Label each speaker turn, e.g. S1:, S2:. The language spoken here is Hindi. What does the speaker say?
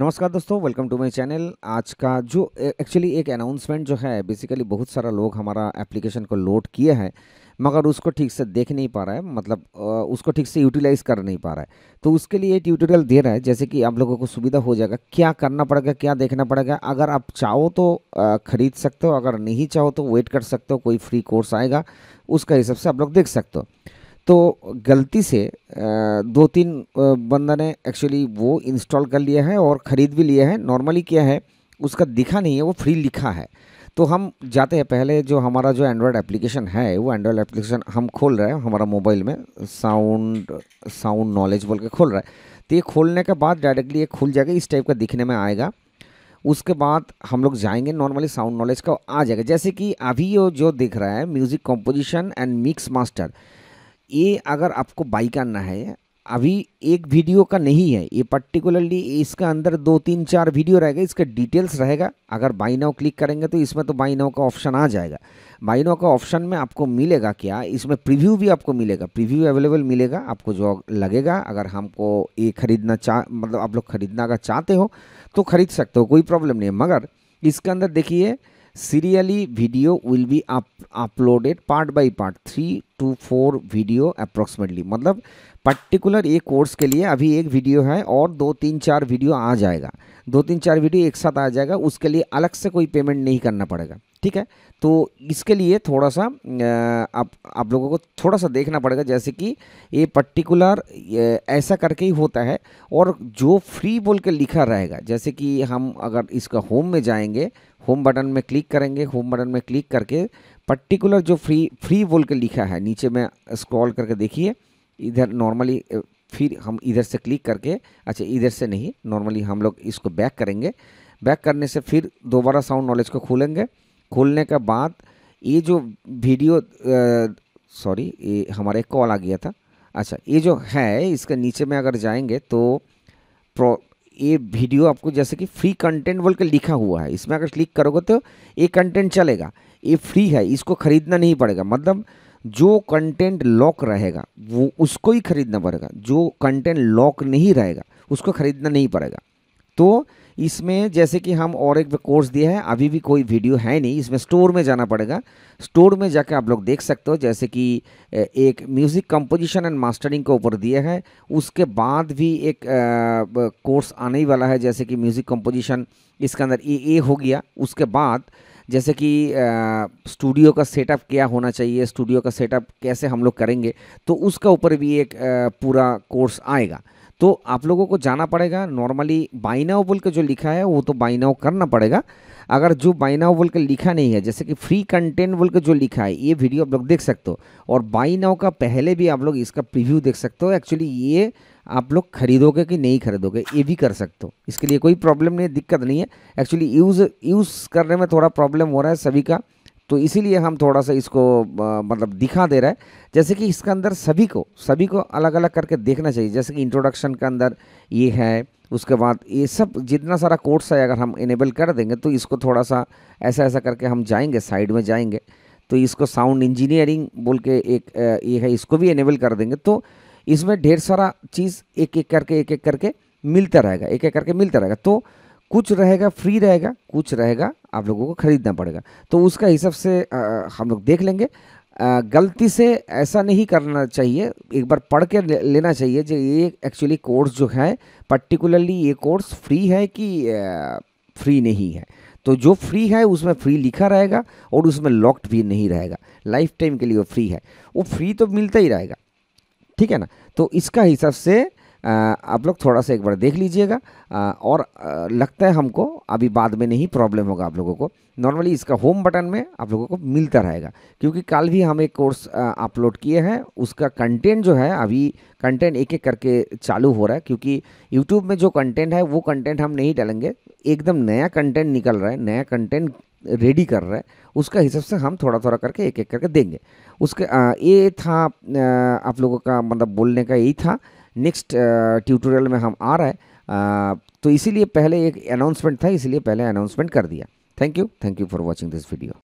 S1: नमस्कार दोस्तों वेलकम टू माय चैनल आज का जो एक्चुअली एक अनाउंसमेंट जो है बेसिकली बहुत सारा लोग हमारा एप्लीकेशन को लोड किए हैं मगर उसको ठीक से देख नहीं पा रहा है मतलब उसको ठीक से यूटिलाइज़ कर नहीं पा रहा है तो उसके लिए ट्यूटोरियल दे रहा है जैसे कि आप लोगों को सुविधा हो जाएगा क्या करना पड़ेगा क्या देखना पड़ेगा अगर आप चाहो तो ख़रीद सकते हो अगर नहीं चाहो तो वेट कर सकते हो कोई फ्री कोर्स आएगा उसका हिसाब से आप लोग देख सकते हो तो गलती से दो तीन बंदा ने एक्चुअली वो इंस्टॉल कर लिया है और ख़रीद भी लिया है नॉर्मली क्या है उसका दिखा नहीं है वो फ्री लिखा है तो हम जाते हैं पहले जो हमारा जो एंड्रॉयड एप्लीकेशन है वो एंड्रॉयड एप्लीकेशन हम खोल रहे हैं हमारा मोबाइल में साउंड साउंड नॉलेज बोल के खोल रहा है तो ये खोलने के बाद डायरेक्टली ये खुल जाएगा इस टाइप का दिखने में आएगा उसके बाद हम लोग जाएंगे नॉर्मली साउंड नॉलेज का आ जाएगा जैसे कि अभी जो दिख रहा है music composition and mix master ये अगर आपको बाई करना है अभी एक वीडियो का नहीं है ये पर्टिकुलरली इसका अंदर दो तीन चार वीडियो रहेगा इसका डिटेल्स रहेगा अगर बाई नाउ क्लिक करेंगे तो इसमें तो बाई नाउ का ऑप्शन आ जाएगा बाई नाउ का ऑप्शन में आपको मिलेगा क्या इसमें प्रीव्यू भी आपको मिलेगा प्रीव्यू अवेलेबल मिलेगा आपको जो लगेगा अगर हमको ये खरीदना चाह मतलब आप लोग खरीदना अगर चाहते हो तो खरीद सकते हो कोई प्रॉब्लम नहीं है मगर इसके अंदर देखिए Serially, video will be up, uploaded part by part, three two four video approximately मतलब पर्टिकुलर एक कोर्स के लिए अभी एक वीडियो है और दो तीन चार वीडियो आ जाएगा दो तीन चार वीडियो एक साथ आ जाएगा उसके लिए अलग से कोई पेमेंट नहीं करना पड़ेगा ठीक है तो इसके लिए थोड़ा सा आप आप लोगों को थोड़ा सा देखना पड़ेगा जैसे कि ये पर्टिकुलर ऐसा करके ही होता है और जो फ्री बोल के लिखा रहेगा जैसे कि हम अगर इसका होम में जाएंगे होम बटन में क्लिक करेंगे होम बटन में क्लिक करके पर्टिकुलर जो फ्री फ्री बोल के लिखा है नीचे में स्क्रॉल करके देखिए इधर नॉर्मली फिर हम इधर से क्लिक करके अच्छा इधर से नहीं नॉर्मली हम लोग इसको बैक करेंगे बैक करने से फिर दोबारा साउंड नॉलेज को खोलेंगे खोलने के बाद ये जो वीडियो सॉरी ये हमारे कॉल आ गया था अच्छा ये जो है इसके नीचे में अगर जाएंगे तो प्रो ये वीडियो आपको जैसे कि फ्री कंटेंट बोल के लिखा हुआ है इसमें अगर क्लिक करोगे तो ये कंटेंट चलेगा ये फ्री है इसको ख़रीदना नहीं पड़ेगा मतलब जो कंटेंट लॉक रहेगा वो उसको ही खरीदना पड़ेगा जो कंटेंट लॉक नहीं रहेगा उसको खरीदना नहीं पड़ेगा तो इसमें जैसे कि हम और एक कोर्स दिया है अभी भी कोई वीडियो है नहीं इसमें स्टोर में जाना पड़ेगा स्टोर में जाकर आप लोग देख सकते हो जैसे कि एक म्यूज़िक कंपोजिशन एंड मास्टरिंग के ऊपर दिया है उसके बाद भी एक कोर्स आने ही वाला है जैसे कि म्यूज़िक कंपोजिशन इसके अंदर ए ए हो गया उसके बाद जैसे कि स्टूडियो का सेटअप क्या होना चाहिए स्टूडियो का सेटअप कैसे हम लोग करेंगे तो उसका ऊपर भी एक पूरा कोर्स आएगा तो आप लोगों को जाना पड़ेगा नॉर्मली बाइनाओ बोल के जो लिखा है वो तो बाइनाओ करना पड़ेगा अगर जो बाइनाओ बोल के लिखा नहीं है जैसे कि फ्री कंटेंट बोल के जो लिखा है ये वीडियो आप लोग देख सकते हो और बाइनाओ का पहले भी आप लोग इसका प्रीव्यू देख सकते हो एक्चुअली ये आप लोग खरीदोगे कि नहीं खरीदोगे ये भी कर सकते हो इसके लिए कोई प्रॉब्लम नहीं दिक्कत नहीं है एक्चुअली यूज़ यूज़ करने में थोड़ा प्रॉब्लम हो रहा है सभी का तो इसीलिए हम थोड़ा सा इसको आ, मतलब दिखा दे रहा है जैसे कि इसके अंदर सभी को सभी को अलग अलग करके देखना चाहिए जैसे कि इंट्रोडक्शन के अंदर ये है उसके बाद ये सब जितना सारा कोर्स है अगर हम इनेबल कर देंगे तो इसको थोड़ा सा ऐसा ऐसा करके हम जाएंगे साइड में जाएंगे तो इसको साउंड इंजीनियरिंग बोल के एक ये है इसको भी इनेबल कर देंगे तो इसमें ढेर सारा चीज़ एक एक करके एक एक करके मिलता रहेगा एक एक करके मिलता रहेगा तो कुछ रहेगा फ्री रहेगा कुछ रहेगा आप लोगों को ख़रीदना पड़ेगा तो उसका हिसाब से आ, हम लोग देख लेंगे आ, गलती से ऐसा नहीं करना चाहिए एक बार पढ़ के लेना चाहिए जो ये एक्चुअली कोर्स जो है पर्टिकुलरली ये कोर्स फ्री है कि आ, फ्री नहीं है तो जो फ्री है उसमें फ्री लिखा रहेगा और उसमें लॉक्ड भी नहीं रहेगा लाइफ टाइम के लिए वो फ्री है वो फ्री तो मिलता ही रहेगा ठीक है ना तो इसका हिसाब से आप लोग थोड़ा सा एक बार देख लीजिएगा और लगता है हमको अभी बाद में नहीं प्रॉब्लम होगा आप लोगों को नॉर्मली इसका होम बटन में आप लोगों को मिलता रहेगा क्योंकि कल भी हम एक कोर्स अपलोड किए हैं उसका कंटेंट जो है अभी कंटेंट एक एक करके चालू हो रहा है क्योंकि यूट्यूब में जो कंटेंट है वो कंटेंट हम नहीं डालेंगे एकदम नया कंटेंट निकल रहा है नया कंटेंट रेडी कर रहा है उसका हिसाब से हम थोड़ा थोड़ा करके एक एक करके देंगे उसके ये था आप लोगों का मतलब बोलने का यही था नेक्स्ट ट्यूटोरियल में हम आ रहे हैं तो इसीलिए पहले एक अनाउंसमेंट था इसीलिए पहले अनाउंसमेंट कर दिया thank you thank you for watching this video